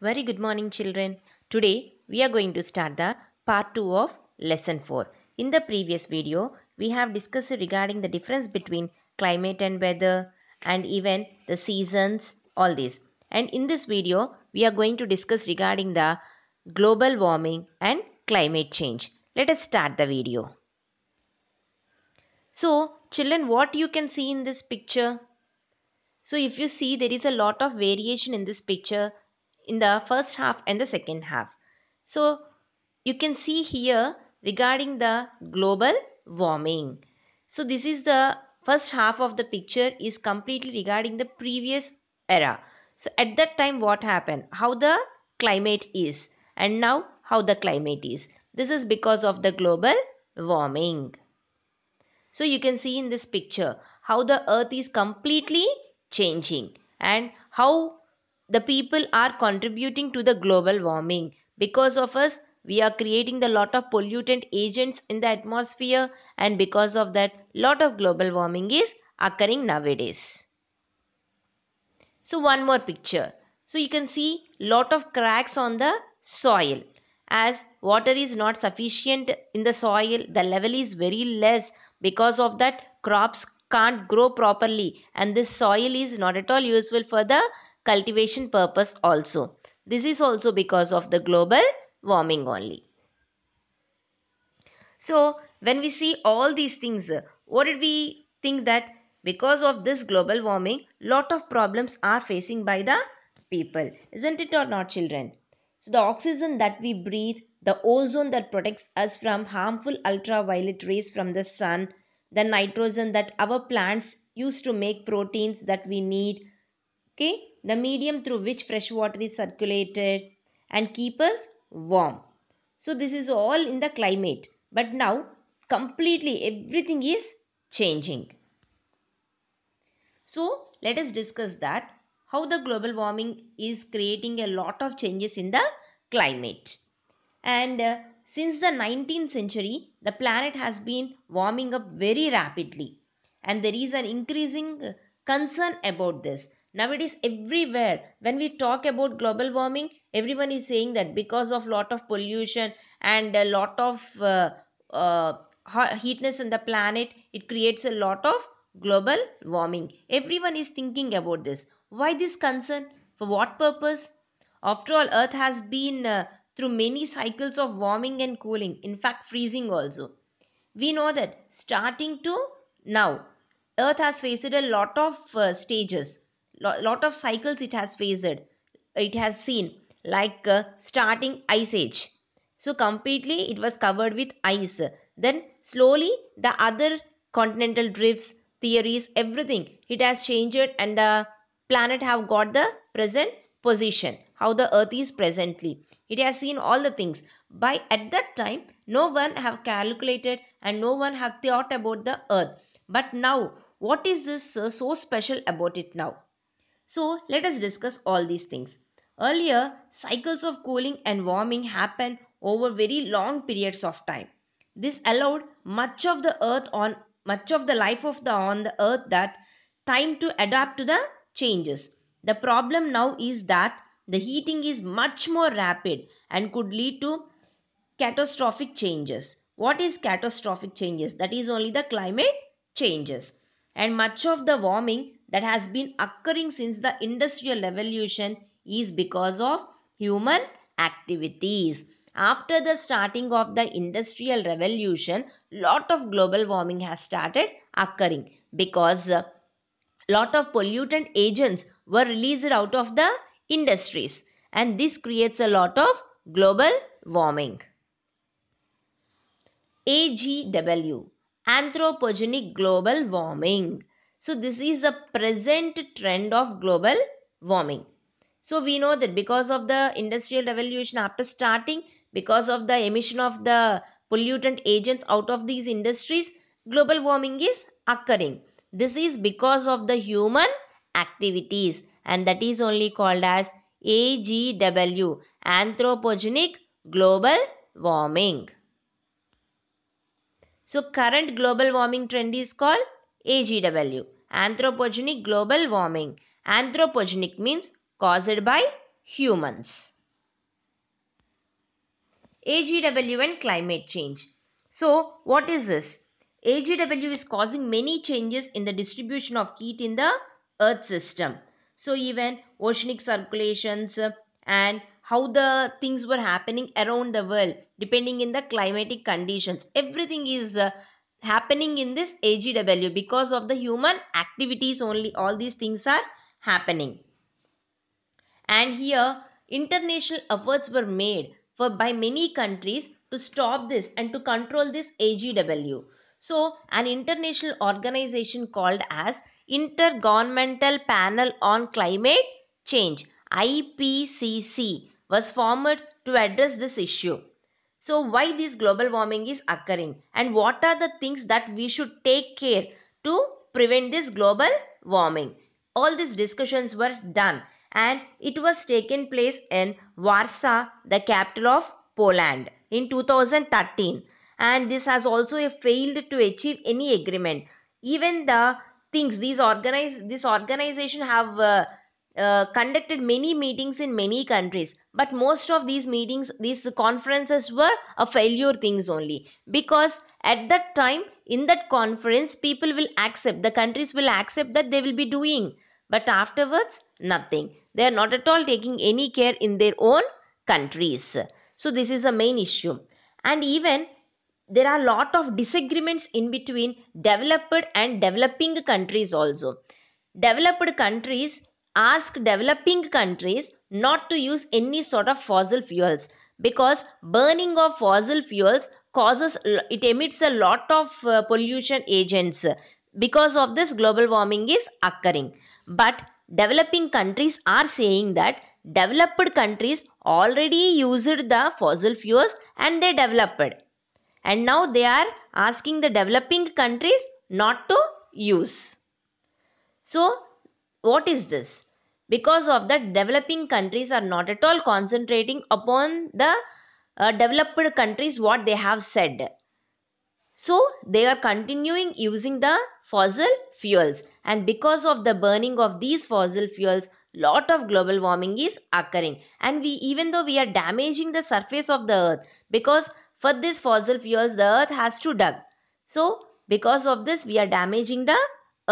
Very good morning children. Today we are going to start the part 2 of lesson 4. In the previous video we have discussed regarding the difference between climate and weather and even the seasons all this. And in this video we are going to discuss regarding the global warming and climate change. Let us start the video. So children what you can see in this picture? So if you see there is a lot of variation in this picture in the first half and the second half. So you can see here regarding the global warming. So this is the first half of the picture is completely regarding the previous era. So at that time what happened? How the climate is and now how the climate is. This is because of the global warming. So you can see in this picture how the earth is completely changing and how the people are contributing to the global warming. Because of us, we are creating the lot of pollutant agents in the atmosphere and because of that, lot of global warming is occurring nowadays. So one more picture. So you can see lot of cracks on the soil as water is not sufficient in the soil the level is very less because of that crops can't grow properly and this soil is not at all useful for the cultivation purpose also. This is also because of the global warming only. So when we see all these things, what did we think that because of this global warming, lot of problems are facing by the people. Isn't it or not children? So the oxygen that we breathe, the ozone that protects us from harmful ultraviolet rays from the sun, the nitrogen that our plants use to make proteins that we need, okay, the medium through which fresh water is circulated and keep us warm. So this is all in the climate. But now completely everything is changing. So let us discuss that how the global warming is creating a lot of changes in the climate. And uh, since the 19th century, the planet has been warming up very rapidly. And there is an increasing concern about this nowadays everywhere when we talk about global warming everyone is saying that because of lot of pollution and a lot of uh, uh, heatness in the planet it creates a lot of global warming everyone is thinking about this why this concern for what purpose after all earth has been uh, through many cycles of warming and cooling in fact freezing also we know that starting to now earth has faced a lot of uh, stages lot of cycles it has faced it has seen like uh, starting ice age so completely it was covered with ice then slowly the other continental drifts theories everything it has changed and the planet have got the present position how the earth is presently it has seen all the things by at that time no one have calculated and no one have thought about the earth but now what is this uh, so special about it now so let us discuss all these things. Earlier, cycles of cooling and warming happened over very long periods of time. This allowed much of the earth on much of the life of the on the earth that time to adapt to the changes. The problem now is that the heating is much more rapid and could lead to catastrophic changes. What is catastrophic changes? That is only the climate changes. And much of the warming that has been occurring since the industrial revolution is because of human activities. After the starting of the industrial revolution, lot of global warming has started occurring because uh, lot of pollutant agents were released out of the industries and this creates a lot of global warming. AGW Anthropogenic Global Warming so this is the present trend of global warming. So we know that because of the industrial revolution after starting, because of the emission of the pollutant agents out of these industries, global warming is occurring. This is because of the human activities and that is only called as AGW, Anthropogenic Global Warming. So current global warming trend is called AGW. Anthropogenic global warming. Anthropogenic means caused by humans. AGW and climate change. So, what is this? AGW is causing many changes in the distribution of heat in the earth system. So, even oceanic circulations and how the things were happening around the world depending in the climatic conditions. Everything is uh, happening in this AGW because of the human activities only all these things are happening. And here international efforts were made for by many countries to stop this and to control this AGW. So an international organization called as Intergovernmental Panel on Climate Change IPCC was formed to address this issue. So why this global warming is occurring and what are the things that we should take care to prevent this global warming. All these discussions were done and it was taken place in Warsaw, the capital of Poland in 2013 and this has also failed to achieve any agreement. Even the things these organize this organization have uh, uh, conducted many meetings in many countries but most of these meetings these conferences were a failure things only because at that time in that conference people will accept the countries will accept that they will be doing but afterwards nothing they are not at all taking any care in their own countries so this is a main issue and even there are a lot of disagreements in between developed and developing countries also developed countries ask developing countries not to use any sort of fossil fuels because burning of fossil fuels causes it emits a lot of uh, pollution agents because of this global warming is occurring but developing countries are saying that developed countries already used the fossil fuels and they developed and now they are asking the developing countries not to use so what is this because of that developing countries are not at all concentrating upon the uh, developed countries what they have said so they are continuing using the fossil fuels and because of the burning of these fossil fuels lot of global warming is occurring and we even though we are damaging the surface of the earth because for this fossil fuels the earth has to dig so because of this we are damaging the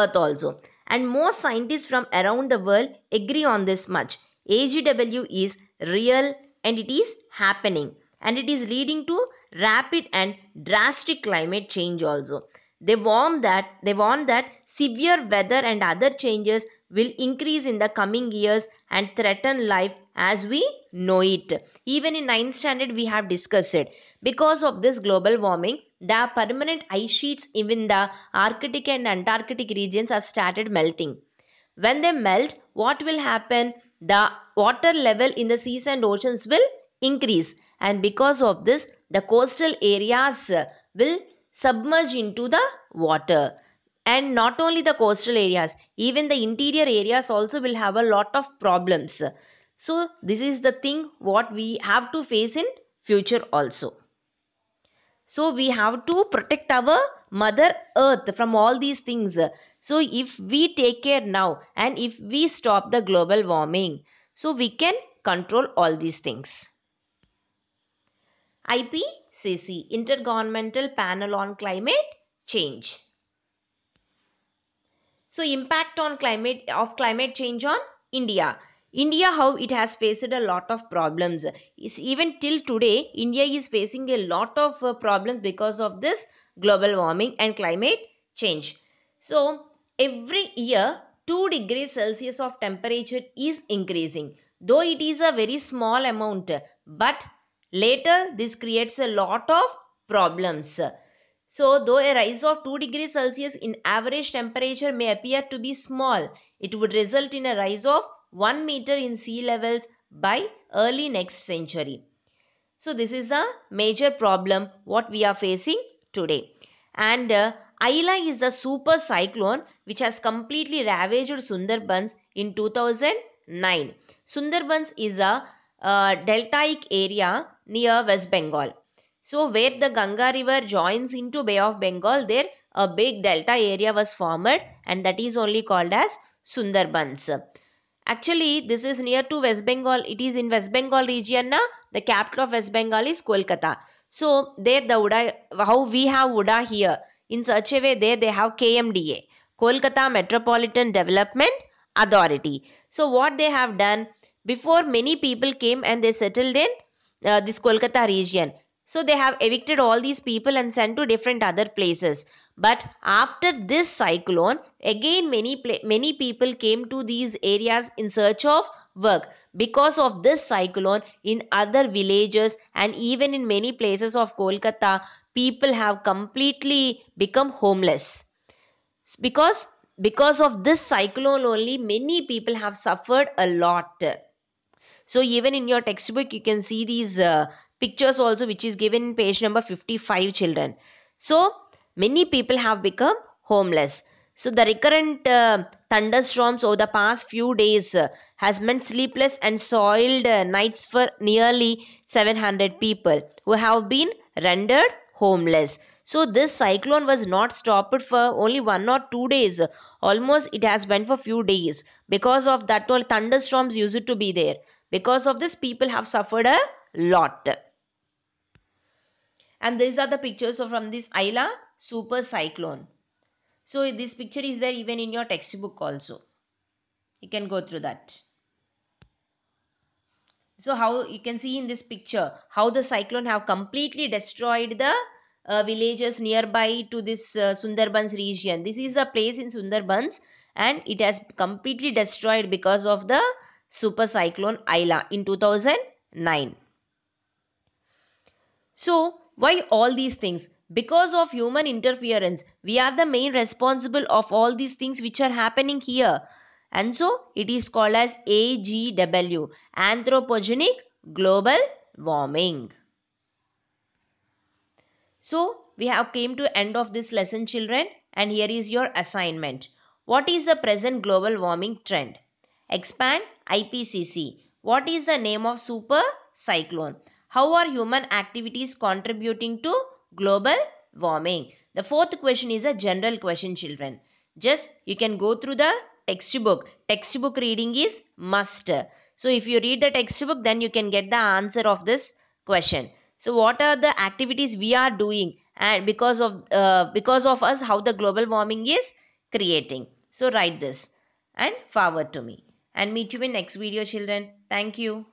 earth also and most scientists from around the world agree on this much. AGW is real and it is happening and it is leading to rapid and drastic climate change also. They warn that they warn that severe weather and other changes will increase in the coming years and threaten life as we know it. Even in 9th standard we have discussed it. Because of this global warming, the permanent ice sheets even the Arctic and Antarctic regions have started melting. When they melt, what will happen? The water level in the seas and oceans will increase and because of this the coastal areas will submerge into the water and not only the coastal areas even the interior areas also will have a lot of problems so this is the thing what we have to face in future also so we have to protect our mother earth from all these things. So if we take care now and if we stop the global warming, so we can control all these things. IPCC Intergovernmental Panel on Climate Change. So impact on climate of climate change on India. India, how it has faced a lot of problems. It's even till today, India is facing a lot of uh, problems because of this global warming and climate change. So, every year, 2 degrees Celsius of temperature is increasing. Though it is a very small amount, but later this creates a lot of problems. So, though a rise of 2 degrees Celsius in average temperature may appear to be small, it would result in a rise of 1 meter in sea levels by early next century. So this is a major problem what we are facing today. And uh, Ayla is a super cyclone which has completely ravaged Sundarbans in 2009. Sundarbans is a uh, deltaic area near West Bengal. So where the Ganga river joins into Bay of Bengal there a big delta area was formed and that is only called as Sundarbans. Actually, this is near to West Bengal. It is in West Bengal region. Na? The capital of West Bengal is Kolkata. So, there the Uda, how we have Uda here. In such a way, there they have KMDA. Kolkata Metropolitan Development Authority. So, what they have done, before many people came and they settled in uh, this Kolkata region. So they have evicted all these people and sent to different other places. But after this cyclone, again many many people came to these areas in search of work. Because of this cyclone, in other villages and even in many places of Kolkata, people have completely become homeless. Because because of this cyclone only, many people have suffered a lot. So even in your textbook, you can see these uh, pictures also which is given in page number 55 children. So many people have become homeless. So the recurrent uh, thunderstorms over the past few days uh, has meant sleepless and soiled uh, nights for nearly 700 people who have been rendered homeless. So this cyclone was not stopped for only one or two days. Almost it has been for few days. Because of that all thunderstorms used to be there. Because of this people have suffered a lot and these are the pictures from this Isla super cyclone. So this picture is there even in your textbook also. You can go through that. So how you can see in this picture how the cyclone have completely destroyed the uh, villages nearby to this uh, Sundarbans region. This is a place in Sundarbans and it has completely destroyed because of the super cyclone Isla in 2009. So why all these things? Because of human interference. We are the main responsible of all these things which are happening here. And so it is called as AGW, Anthropogenic Global Warming. So we have came to end of this lesson children and here is your assignment. What is the present global warming trend? Expand IPCC. What is the name of super cyclone? How are human activities contributing to global warming? The fourth question is a general question children. Just you can go through the textbook. Textbook reading is must. So if you read the textbook then you can get the answer of this question. So what are the activities we are doing and because of uh, because of us how the global warming is creating. So write this and forward to me and meet you in next video children. Thank you.